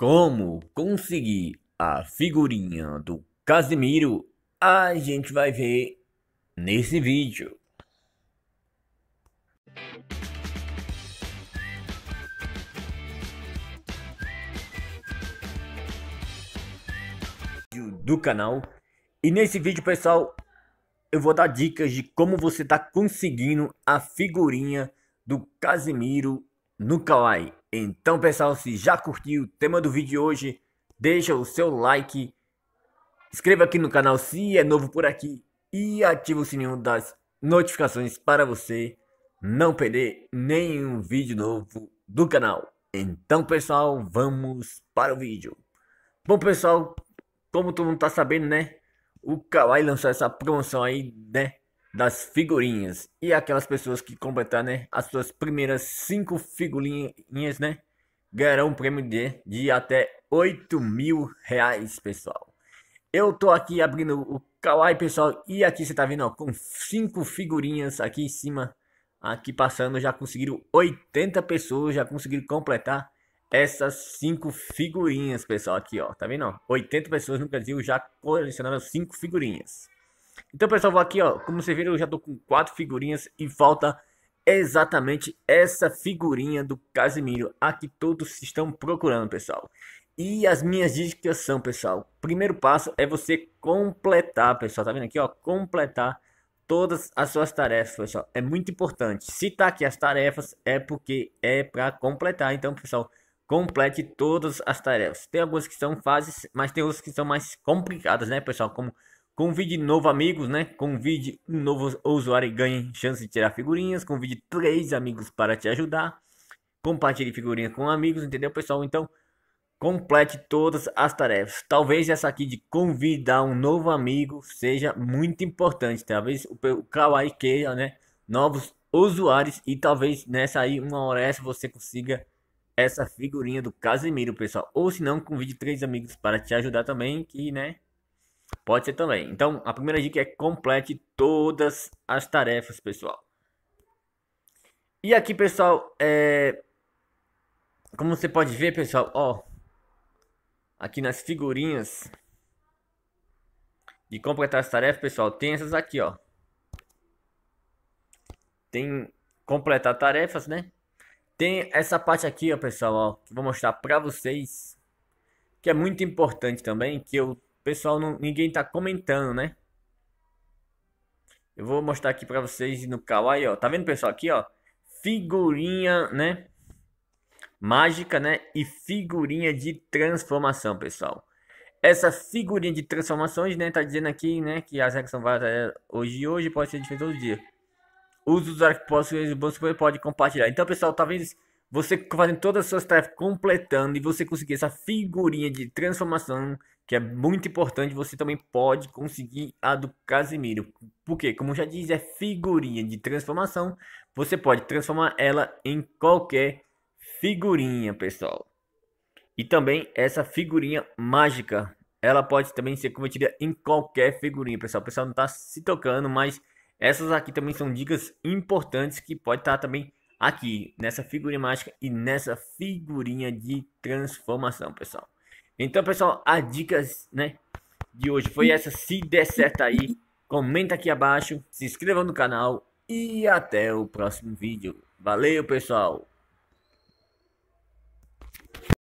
como conseguir a figurinha do Casimiro, a gente vai ver nesse vídeo. do canal e nesse vídeo pessoal eu vou dar dicas de como você tá conseguindo a figurinha do Casimiro no Kawaii. Então, pessoal, se já curtiu o tema do vídeo de hoje, deixa o seu like, inscreva aqui no canal se é novo por aqui e ativa o sininho das notificações para você não perder nenhum vídeo novo do canal. Então, pessoal, vamos para o vídeo. Bom, pessoal, como todo mundo tá sabendo, né? O Kawaii lançou essa promoção aí, né? das figurinhas. E aquelas pessoas que completar, né, as suas primeiras cinco figurinhas, né, ganharão um prêmio de, de até 8 mil reais, pessoal. Eu tô aqui abrindo o Kawaii, pessoal, e aqui você tá vendo, ó, com cinco figurinhas aqui em cima, aqui passando, já conseguiram 80 pessoas, já conseguiram completar essas cinco figurinhas, pessoal, aqui, ó, tá vendo, ó, 80 pessoas no Brasil já colecionaram cinco figurinhas. Então, pessoal, vou aqui, ó. Como vocês viram, eu já tô com quatro figurinhas e falta exatamente essa figurinha do Casimiro. A que todos estão procurando, pessoal. E as minhas dicas são, pessoal. Primeiro passo é você completar, pessoal. Tá vendo aqui, ó? Completar todas as suas tarefas, pessoal. É muito importante. Se tá aqui as tarefas, é porque é para completar. Então, pessoal, complete todas as tarefas. Tem algumas que são fáceis, mas tem outras que são mais complicadas, né, pessoal? Como Convide novo amigos, né? Convide um novo usuário e ganhe chance de tirar figurinhas. Convide três amigos para te ajudar. Compartilhe figurinha com amigos, entendeu, pessoal? Então, complete todas as tarefas. Talvez essa aqui de convidar um novo amigo seja muito importante. Talvez o, Kawaii queira, né? Novos usuários e talvez nessa aí, uma hora essa, você consiga essa figurinha do Casemiro, pessoal. Ou se não, convide três amigos para te ajudar também, que, né? Pode ser também. Então, a primeira dica é complete todas as tarefas, pessoal. E aqui, pessoal, é... como você pode ver, pessoal, ó, aqui nas figurinhas de completar as tarefas, pessoal, tem essas aqui, ó. Tem completar tarefas, né? Tem essa parte aqui, ó, pessoal, ó, que vou mostrar pra vocês, que é muito importante também, que eu pessoal, não, ninguém tá comentando, né? Eu vou mostrar aqui para vocês no Kawaii, ó. Tá vendo, pessoal? Aqui, ó. Figurinha, né? Mágica, né? E figurinha de transformação, pessoal. Essa figurinha de transformações, né? Tá dizendo aqui, né? Que as regras são várias é, hoje e hoje. Pode ser diferente todo dia. Os usuários que possuem os bons pode compartilhar. Então, pessoal, tá vendo isso? você fazendo todas as suas tarefas, completando e você conseguir essa figurinha de transformação, que é muito importante, você também pode conseguir a do Casimiro. Porque, como já diz, é figurinha de transformação, você pode transformar ela em qualquer figurinha, pessoal. E também essa figurinha mágica, ela pode também ser convertida em qualquer figurinha, pessoal. O pessoal não está se tocando, mas essas aqui também são dicas importantes que pode estar tá também aqui nessa figurinha mágica e nessa figurinha de transformação, pessoal. Então, pessoal, as dicas, né, de hoje foi hum. essa. Se der certo aí, comenta aqui abaixo, se inscreva no canal e até o próximo vídeo. Valeu, pessoal!